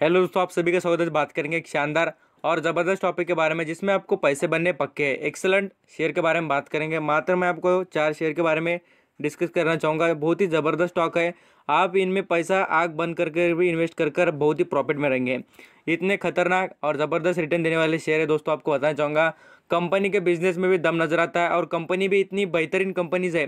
hello दोस्तों आप सभी का स्वागत है बात करेंगे एक शानदार और ज़बरदस्त टॉपिक के बारे में जिसमें आपको पैसे बनने पक्के हैं एक्सलेंट शेयर के बारे में बात करेंगे मात्र मैं आपको चार शेयर के बारे में डिस्कस करना चाहूँगा बहुत ही ज़बरदस्त स्टॉक है आप इनमें पैसा आग बंद करके भी इन्वेस्ट कर कर बहुत ही प्रॉफिट में रहेंगे इतने खतरनाक और ज़बरदस्त रिटर्न देने वाले शेयर है दोस्तों आपको बताना चाहूँगा कंपनी के बिजनेस में भी दम नज़र आता है और कंपनी भी इतनी बेहतरीन कंपनीज़ है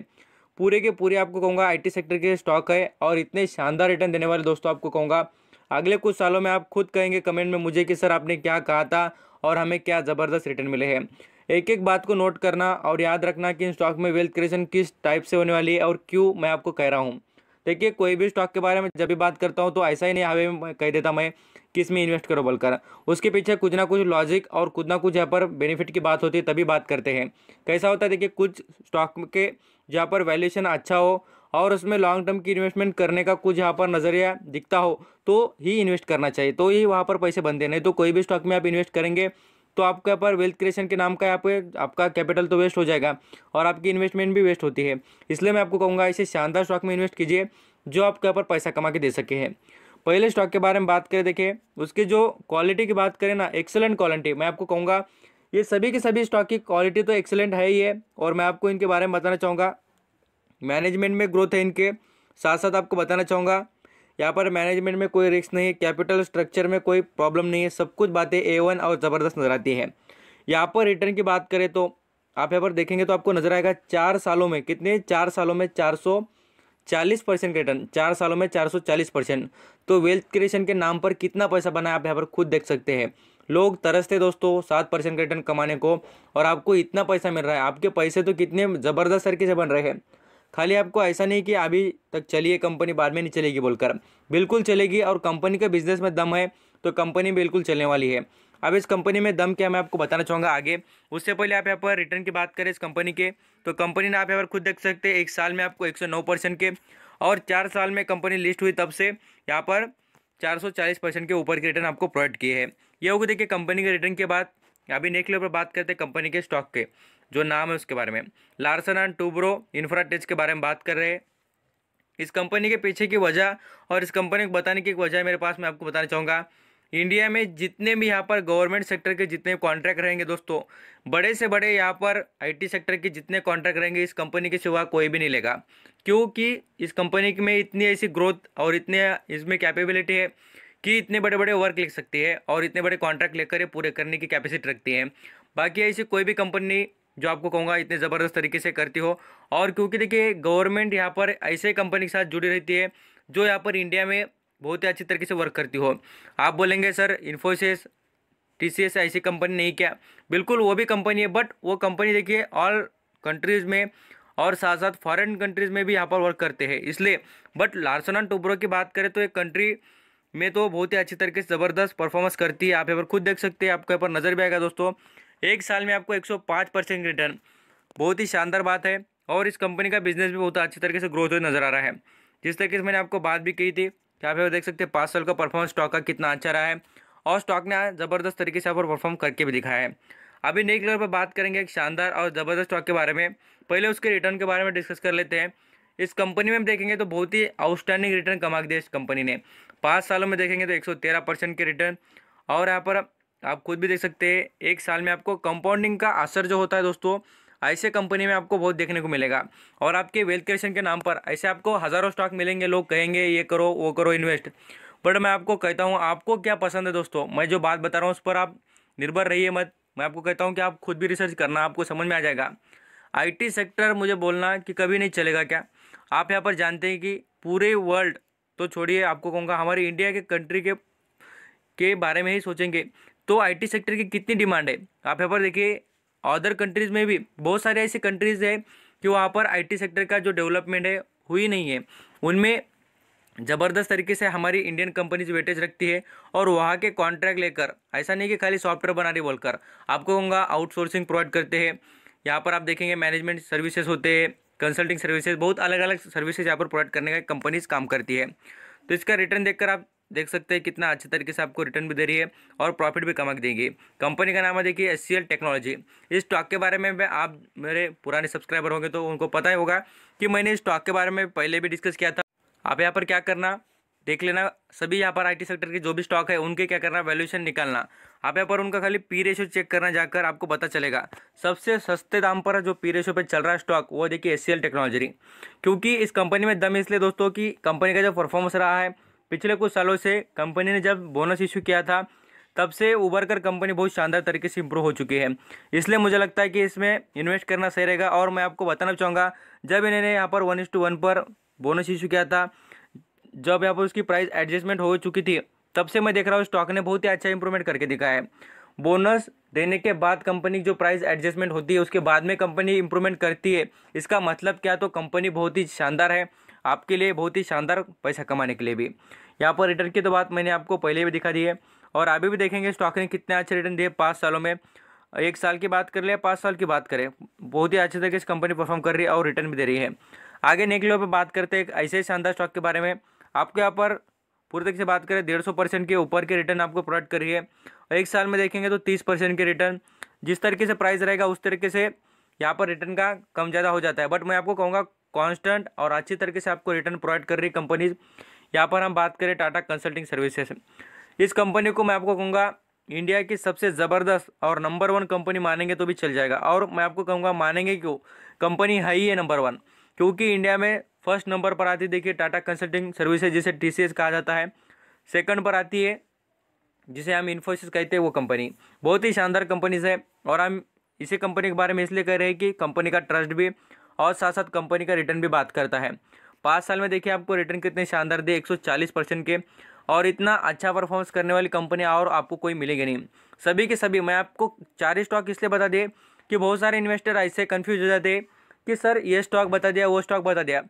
पूरे के पूरे आपको कहूँगा आईटी सेक्टर के स्टॉक है और इतने शानदार रिटर्न देने वाले दोस्तों आपको कहूँगा अगले कुछ सालों में आप खुद कहेंगे कमेंट में मुझे कि सर आपने क्या कहा था और हमें क्या ज़बरदस्त रिटर्न मिले हैं एक एक बात को नोट करना और याद रखना कि इन स्टॉक में वेल्थ क्रिएशन किस टाइप से होने वाली है और क्यों मैं आपको कह रहा हूँ देखिए कोई भी स्टॉक के बारे में जब भी बात करता हूँ तो ऐसा ही नहीं हवे में कह देता मैं कि इसमें इन्वेस्ट करो बोलकर उसके पीछे कुछ ना कुछ लॉजिक और कुछ ना कुछ यहाँ पर बेनिफिट की बात होती है तभी बात करते हैं कैसा होता है देखिए कुछ स्टॉक के जहाँ पर वैल्यूशन अच्छा हो और उसमें लॉन्ग टर्म की इन्वेस्टमेंट करने का कुछ यहाँ पर नज़रिया दिखता हो तो ही इन्वेस्ट करना चाहिए तो ही वहाँ पर पैसे बनते नहीं तो कोई भी स्टॉक में आप इन्वेस्ट करेंगे तो आपके यहाँ पर वेल्थ क्रिएशन के नाम का यहाँ पर आपका कैपिटल तो वेस्ट हो जाएगा और आपकी इन्वेस्टमेंट भी वेस्ट होती है इसलिए मैं आपको कहूँगा ऐसे शानदार स्टॉक में इन्वेस्ट कीजिए जो आपके यहाँ पर पैसा कमा के दे सके हैं पहले स्टॉक के बारे में बात करें देखिए उसकी जो क्वालिटी की बात करें ना एक्सेलेंट क्वालिटी मैं आपको कहूँगा ये सभी के सभी स्टॉक की क्वालिटी तो एक्सेलेंट है ही है और मैं आपको इनके बारे में बताना चाहूँगा मैनेजमेंट में ग्रोथ है इनके साथ साथ आपको बताना चाहूँगा यहाँ पर मैनेजमेंट में कोई रिस्क नहीं है कैपिटल स्ट्रक्चर में कोई प्रॉब्लम नहीं है सब कुछ बातें ए वन और ज़बरदस्त नज़र आती है यहाँ पर रिटर्न की बात करें तो आप यहाँ पर देखेंगे तो आपको नज़र आएगा चार सालों में कितने चार सालों में चार सौ चालीस परसेंट का रिटर्न चार सालों में चार सौ चालीस परसेंट तो वेल्थ क्रिएशन के नाम पर कितना पैसा बना है आप यहाँ पर खुद देख सकते हैं लोग तरसते दोस्तों सात परसेंट का रिटर्न कमाने को और आपको इतना पैसा मिल रहा है आपके पैसे तो कितने ज़बरदस्त तरीके से बन रहे हैं खाली आपको ऐसा नहीं कि अभी तक चलिए कंपनी बाद में नहीं चलेगी बोलकर बिल्कुल चलेगी और कंपनी के बिजनेस में दम है तो कंपनी बिल्कुल चलने वाली है अब इस कंपनी में दम क्या मैं आपको बताना चाहूँगा आगे उससे पहले आप यहाँ पर रिटर्न की बात करें इस कंपनी के तो कंपनी ने आप यहाँ पर खुद देख सकते हैं एक साल में आपको 109 परसेंट के और चार साल में कंपनी लिस्ट हुई तब से यहाँ पर 440 परसेंट के ऊपर के रिटर्न आपको प्रोवाइड किए हैं ये होगी देखिए कंपनी के रिटर्न के बाद अभी नेक्स्ट लेवल पर बात करते हैं कंपनी के स्टॉक के जो नाम है उसके बारे में लार्सन एंड टूब्रो इन्फ्राटेज के बारे में बात कर रहे हैं इस कंपनी के पीछे की वजह और इस कंपनी को बताने की वजह मेरे पास मैं आपको बताना चाहूँगा इंडिया में जितने भी यहाँ पर गवर्नमेंट सेक्टर के जितने कॉन्ट्रैक्ट रहेंगे दोस्तों बड़े से बड़े यहाँ पर आईटी सेक्टर के जितने कॉन्ट्रैक्ट रहेंगे इस कंपनी के सिवा कोई भी नहीं लेगा क्योंकि इस कंपनी में इतनी ऐसी ग्रोथ और इतने इसमें कैपेबिलिटी है कि इतने बड़े बड़े वर्क लिख सकती है और इतने बड़े कॉन्ट्रैक्ट लेकर पूरे करने की कैपेसिटी रखती है बाकी ऐसी कोई भी कंपनी जो आपको कहूँगा इतने ज़बरदस्त तरीके से करती हो और क्योंकि देखिए गवर्नमेंट यहाँ पर ऐसे कंपनी के साथ जुड़ी रहती है जो यहाँ पर इंडिया में बहुत ही अच्छी तरीके से वर्क करती हो आप बोलेंगे sir Infosys T C S ऐसी कंपनी नहीं क्या बिल्कुल वो भी कंपनी है बट वो कंपनी देखिए ऑल कंट्रीज़ में और साथ साथ फॉरेन कंट्रीज़ में भी यहाँ पर वर्क करते हैं इसलिए बट लार्सन एंड टोब्रो की बात करें तो एक कंट्री में तो बहुत ही अच्छी तरीके से ज़बरदस्त परफॉर्मेंस करती है आप यहाँ पर खुद देख सकते हैं आपको यहाँ पर नज़र भी आएगा दोस्तों एक साल में आपको 105 परसेंट रिटर्न बहुत ही शानदार बात है और इस कंपनी का बिजनेस भी बहुत अच्छी तरीके से ग्रोथ हुए नज़र आ रहा है जिस तरीके से मैंने आपको बात भी की थी कि आप देख सकते हैं पाँच साल का परफॉर्मेंस स्टॉक का कितना अच्छा रहा है और स्टॉक ने ज़बरदस्त तरीके से आप परफॉर्म करके भी दिखाया है अभी नई लेवल पर बात करेंगे एक शानदार और ज़बरदस्त स्टॉक के बारे में पहले उसके रिटर्न के बारे में डिस्कस कर लेते हैं इस कंपनी में हम देखेंगे तो बहुत ही आउटस्टैंडिंग रिटर्न कमा दिया इस कंपनी ने पाँच सालों में देखेंगे तो 113 परसेंट के रिटर्न और यहाँ पर आप खुद भी देख सकते हैं एक साल में आपको कंपाउंडिंग का असर जो होता है दोस्तों ऐसे कंपनी में आपको बहुत देखने को मिलेगा और आपके वेल्थ क्रिएशन के नाम पर ऐसे आपको हज़ारों स्टॉक मिलेंगे लोग कहेंगे ये करो वो करो इन्वेस्ट बट मैं आपको कहता हूँ आपको क्या पसंद है दोस्तों मैं जो बात बता रहा हूँ उस पर आप निर्भर रहिए मत मैं आपको कहता हूँ कि आप खुद भी रिसर्च करना आपको समझ में आ जाएगा आई सेक्टर मुझे बोलना कि कभी नहीं चलेगा क्या आप यहाँ पर जानते हैं कि पूरे वर्ल्ड तो छोड़िए आपको कहूँगा हमारे इंडिया के कंट्री के के बारे में ही सोचेंगे तो आईटी सेक्टर की कितनी डिमांड है आप यहाँ पर देखिए अदर कंट्रीज़ में भी बहुत सारे ऐसे कंट्रीज़ है कि वहाँ पर आईटी सेक्टर का जो डेवलपमेंट है हुई नहीं है उनमें ज़बरदस्त तरीके से हमारी इंडियन कंपनीज वेटेज रखती है और वहाँ के कॉन्ट्रैक्ट लेकर ऐसा नहीं कि खाली सॉफ्टवेयर बना रही बोलकर आपको कहूँगा आउटसोर्सिंग प्रोवाइड करते हैं यहाँ पर आप देखेंगे मैनेजमेंट सर्विसेज होते हैं कंसल्टिंग सर्विसेज बहुत अलग अलग सर्विसेज यहाँ पर प्रोवाइड करने का कंपनीज काम करती है तो इसका रिटर्न देखकर आप देख सकते हैं कितना अच्छे तरीके से आपको रिटर्न भी दे रही है और प्रॉफिट भी कमक देगी कंपनी का नाम है देखिए एस टेक्नोलॉजी इस स्टॉक के बारे में आप मेरे पुराने सब्सक्राइबर होंगे तो उनको पता ही होगा कि मैंने इस स्टॉक के बारे में पहले भी डिस्कस किया था आप यहाँ पर क्या करना देख लेना सभी यहाँ पर आई सेक्टर के जो भी स्टॉक है उनके क्या करना वैल्यूशन निकालना आप यहाँ पर उनका खाली पी रेशो चेक करना जाकर आपको पता चलेगा सबसे सस्ते दाम पर जो पी रेशो पर चल रहा है स्टॉक वो देखिए एस टेक्नोलॉजी क्योंकि इस कंपनी में दम इसलिए दोस्तों की कंपनी का जो परफॉर्मेंस रहा है पिछले कुछ सालों से कंपनी ने जब बोनस इशू किया था तब से उबर कर कंपनी बहुत शानदार तरीके से इंप्रूव हो चुकी है इसलिए मुझे लगता है कि इसमें इन्वेस्ट करना सही रहेगा और मैं आपको बताना चाहूँगा जब इन्होंने यहाँ पर वन टू वन पर बोनस इशू किया था जब यहाँ पर उसकी प्राइस एडजस्टमेंट हो चुकी थी तब से मैं देख रहा हूँ स्टॉक ने बहुत ही अच्छा इंप्रूवमेंट करके दिखा है बोनस देने के बाद कंपनी जो प्राइस एडजस्टमेंट होती है उसके बाद में कंपनी इंप्रूवमेंट करती है इसका मतलब क्या तो कंपनी बहुत ही शानदार है आपके लिए बहुत ही शानदार पैसा कमाने के लिए भी यहाँ पर रिटर्न की तो बात मैंने आपको पहले भी दिखा दी है और अभी भी देखेंगे स्टॉक ने कितने अच्छे रिटर्न दिए पाँच सालों में एक साल की बात कर ले पाँच साल की बात करें बहुत ही अच्छे तरीके से कंपनी परफॉर्म कर रही है और रिटर्न भी दे रही है आगे निकले पर बात करते हैं एक ऐसे ही शानदार स्टॉक के बारे में आपको यहाँ पर पूरी तरीके से बात करें डेढ़ सौ परसेंट के ऊपर के रिटर्न आपको प्रोवाइड कर रही है और एक साल में देखेंगे तो तीस परसेंट के रिटर्न जिस तरीके से प्राइस रहेगा उस तरीके से यहाँ पर रिटर्न का कम ज़्यादा हो जाता है बट मैं आपको कहूँगा कांस्टेंट और अच्छी तरीके से आपको रिटर्न प्रोवाइड कर रही कंपनीज यहाँ पर हम बात करें टाटा कंसल्टिंग सर्विसेज इस कंपनी को मैं आपको कहूँगा इंडिया की सबसे ज़बरदस्त और नंबर वन कंपनी मानेंगे तो भी चल जाएगा और मैं आपको कहूँगा मानेंगे क्यों कंपनी है ही है नंबर वन क्योंकि इंडिया में फर्स्ट नंबर पर आती देखिए टाटा कंसल्टिंग सर्विसेज जिसे टी कहा जाता है सेकंड पर आती है जिसे हम इन्फोसिस कहते हैं वो कंपनी बहुत ही शानदार कंपनीज है और हम इसी कंपनी के बारे में इसलिए कह रहे हैं कि कंपनी का ट्रस्ट भी और साथ साथ कंपनी का रिटर्न भी बात करता है पाँच साल में देखिए आपको रिटर्न कितने शानदार दे 140 परसेंट के और इतना अच्छा परफॉर्मेंस करने वाली कंपनी और आपको कोई मिलेगी नहीं सभी के सभी मैं आपको चार स्टॉक इसलिए बता दें कि बहुत सारे इन्वेस्टर ऐसे कन्फ्यूज हो जाते कि सर ये स्टॉक बता दिया वो स्टॉक बता दिया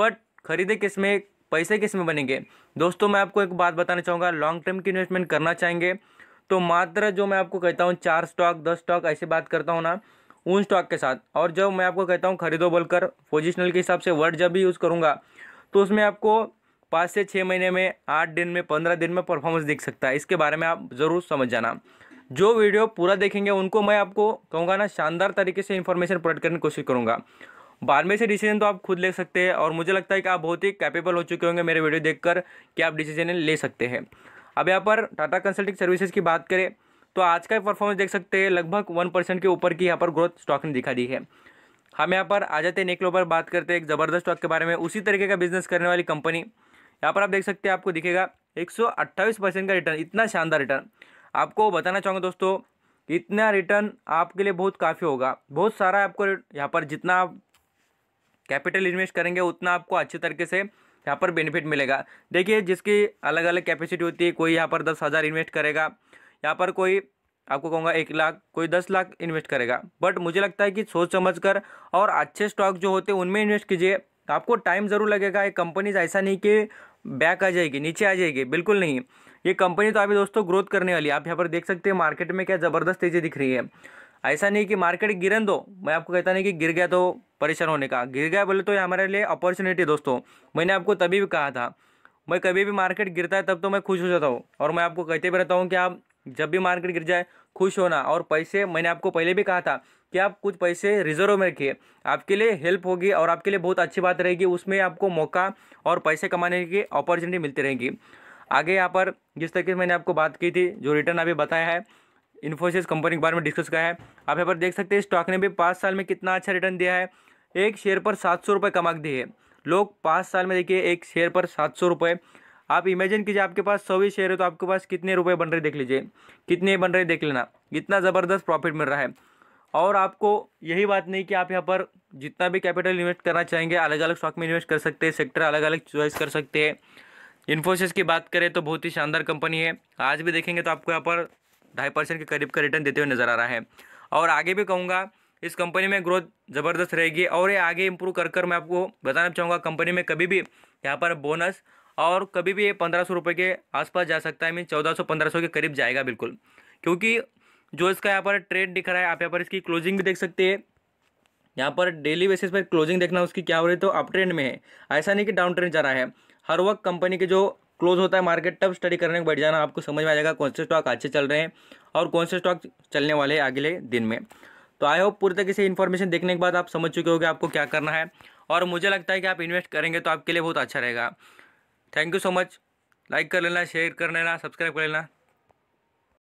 बट खरीदे किस में पैसे किस में बनेंगे दोस्तों मैं आपको एक बात बताना चाहूँगा लॉन्ग टर्म की इन्वेस्टमेंट करना चाहेंगे तो मात्र जो मैं आपको कहता हूँ चार स्टॉक दस स्टॉक ऐसे बात करता हूँ ना उन स्टॉक के साथ और जब मैं आपको कहता हूँ खरीदो बोलकर पोजिशनल के हिसाब से वर्ड जब भी यूज़ करूँगा तो उसमें आपको पाँच से छः महीने में आठ दिन में पंद्रह दिन में परफॉर्मेंस दिख सकता है इसके बारे में आप ज़रूर समझ जाना जो वीडियो पूरा देखेंगे उनको मैं आपको कहूँगा ना शानदार तरीके से इन्फॉर्मेशन प्रोवाइड करने की कोशिश करूँगा बाद में से डिसीजन तो आप खुद ले सकते हैं और मुझे लगता है कि आप बहुत ही कैपेबल हो चुके होंगे मेरे वीडियो देखकर कि आप डिसीजन ले सकते हैं अब यहाँ पर टाटा कंसल्टिंग सर्विसेज की बात करें तो आज का परफॉर्मेंस देख सकते हैं लगभग वन परसेंट के ऊपर की यहाँ पर ग्रोथ स्टॉक ने दिखा दी है हम यहाँ पर आ जाते हैं निकलो पर बात करते हैं एक ज़बरदस्त स्टॉक के बारे में उसी तरीके का बिजनेस करने वाली कंपनी यहाँ पर आप देख सकते हैं आपको दिखेगा एक परसेंट का रिटर्न इतना शानदार रिटर्न आपको बताना चाहूँगा दोस्तों इतना रिटर्न आपके लिए बहुत काफ़ी होगा बहुत सारा आपको यहाँ पर जितना आप कैपिटल इन्वेस्ट करेंगे उतना आपको अच्छे तरीके से यहाँ पर बेनिफिट मिलेगा देखिए जिसकी अलग अलग कैपेसिटी होती है कोई यहाँ पर दस हज़ार इन्वेस्ट करेगा यहाँ पर कोई आपको कहूँगा एक लाख कोई दस लाख इन्वेस्ट करेगा बट मुझे लगता है कि सोच समझ कर और अच्छे स्टॉक जो होते हैं उनमें इन्वेस्ट कीजिए आपको टाइम ज़रूर लगेगा ये कंपनीज ऐसा नहीं कि बैक आ जाएगी नीचे आ जाएगी बिल्कुल नहीं ये कंपनी तो अभी दोस्तों ग्रोथ करने वाली है आप यहाँ पर देख सकते हैं मार्केट में क्या ज़बरदस्त तेज़ी दिख रही है ऐसा नहीं कि मार्केट गिरन दो मैं आपको कहता नहीं कि गिर गया तो परेशान होने का गिर गया बोले तो ये हमारे लिए अपॉर्चुनिटी दोस्तों मैंने आपको तभी भी कहा था मैं कभी भी मार्केट गिरता है तब तो मैं खुश हो जाता हूँ और मैं आपको कहते भी रहता हूँ कि आप जब भी मार्केट गिर जाए खुश होना और पैसे मैंने आपको पहले भी कहा था कि आप कुछ पैसे रिजर्व में रखिए आपके लिए हेल्प होगी और आपके लिए बहुत अच्छी बात रहेगी उसमें आपको मौका और पैसे कमाने की अपॉर्चुनिटी मिलती रहेगी आगे यहाँ पर जिस तरीके से मैंने आपको बात की थी जो रिटर्न अभी बताया है इन्फोसिस कंपनी के बारे में डिस्कस किया है आप यहाँ पर देख सकते हैं स्टॉक ने भी पाँच साल में कितना अच्छा रिटर्न दिया है एक शेयर पर सात सौ रुपये कमा दिए है लोग पाँच साल में देखिए एक शेयर पर सात सौ रुपये आप इमेजिन कीजिए आपके पास सौ शेयर है तो आपके पास कितने रुपये बन रहे देख लीजिए कितने बन रहे देख लेना इतना ज़बरदस्त प्रॉफिट मिल रहा है और आपको यही बात नहीं कि आप यहाँ पर जितना भी कैपिटल इन्वेस्ट करना चाहेंगे अलग अलग स्टॉक में इन्वेस्ट कर सकते हैं सेक्टर अलग अलग चॉइस कर सकते हैं इन्फोसिस की बात करें तो बहुत ही शानदार कंपनी है आज भी देखेंगे तो आपको यहाँ पर ढाई परसेंट के करीब का रिटर्न देते हुए नज़र आ रहा है और आगे भी कहूँगा इस कंपनी में ग्रोथ ज़बरदस्त रहेगी और ये आगे इम्प्रूव कर कर मैं आपको बताना चाहूँगा कंपनी में कभी भी यहाँ पर बोनस और कभी भी ये पंद्रह सौ रुपये के आसपास जा सकता है मीन चौदह सौ पंद्रह सौ के करीब जाएगा बिल्कुल क्योंकि जो इसका यहाँ पर ट्रेड दिख रहा है आप यहाँ पर इसकी क्लोजिंग भी देख सकते हैं यहाँ पर डेली बेसिस पर क्लोजिंग देखना उसकी क्या हो रही है तो अप ट्रेंड में है ऐसा नहीं कि डाउन ट्रेंड जा रहा है हर वक्त कंपनी के जो क्लोज होता है मार्केट तब स्टडी करने के बैठ जाना आपको समझ में आ जाएगा कौन से स्टॉक अच्छे चल रहे हैं और कौन से स्टॉक चलने वाले हैं अगले दिन में तो आई होप पूरी तरीके से इन्फॉर्मेशन देखने के बाद आप समझ चुके होंगे आपको क्या करना है और मुझे लगता है कि आप इन्वेस्ट करेंगे तो आपके लिए बहुत अच्छा रहेगा thank you so much like कर लेना शेयर कर लेना सब्सक्राइब कर लेना